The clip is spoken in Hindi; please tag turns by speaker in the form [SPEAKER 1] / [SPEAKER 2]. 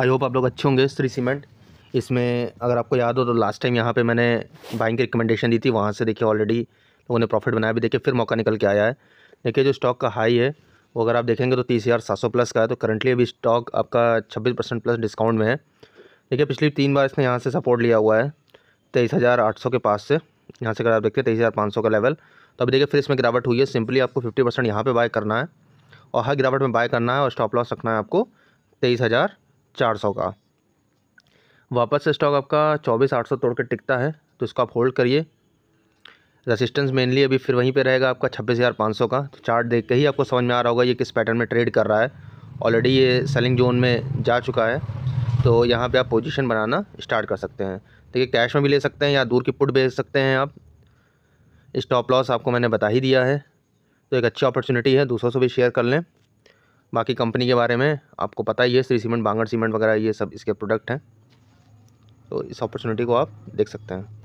[SPEAKER 1] आई होप आप लोग अच्छे होंगे स्त्री सीमेंट इसमें अगर आपको याद हो तो लास्ट टाइम यहाँ पे मैंने बाइंग की रिकमेंडेशन दी थी वहाँ से देखिए ऑलरेडी लोगों ने प्रॉफिट बनाया भी देखिए फिर मौका निकल के आया है देखिए जो स्टॉक का हाई है वो अगर आप देखेंगे तो तीस हज़ार सात सौ प्लस का है तो करंटली अभी स्टॉक आपका छब्बीस परसेंट प्लस डिस्काउंट में है देखिए पिछली तीन बार इसने यहाँ से सपोर्ट लिया हुआ है तेईस हज़ार आठ सौ के पास से यहाँ से अगर आप देखते हैं तेईस हज़ार पाँच सौ का लेवल तो अभी देखिए फिर इसमें गिरावट हुई है सिंपली आपको फिफ्टी परसेंट यहाँ पर बाय करना है और हर गिरावट में बाय करना है और स्टॉप लॉस रखना है आपको तेईस हज़ार चार सौ का वापस से स्टॉक आपका चौबीस आठ सौ तोड़ कर टिकता है तो इसको आप होल्ड करिए रेसिस्टेंस मेनली अभी फिर वहीं पे रहेगा आपका छब्बीस हज़ार पाँच सौ का तो चार्ट देख के ही आपको समझ में आ रहा होगा ये किस पैटर्न में ट्रेड कर रहा है ऑलरेडी ये सेलिंग जोन में जा चुका है तो यहाँ पर आप पोजिशन बनाना स्टार्ट कर सकते हैं देखिए कैश में भी ले सकते हैं या दूर की पुट भेज सकते हैं आप स्टॉप लॉस आपको मैंने बता ही दिया है तो एक अच्छी अपॉर्चुनिटी है दूसरों से भी शेयर कर लें बाकी कंपनी के बारे में आपको पता ही है श्री सीमेंट बांगड़ सीमेंट वगैरह ये सब इसके प्रोडक्ट हैं तो इस अपॉर्चुनिटी को आप देख सकते हैं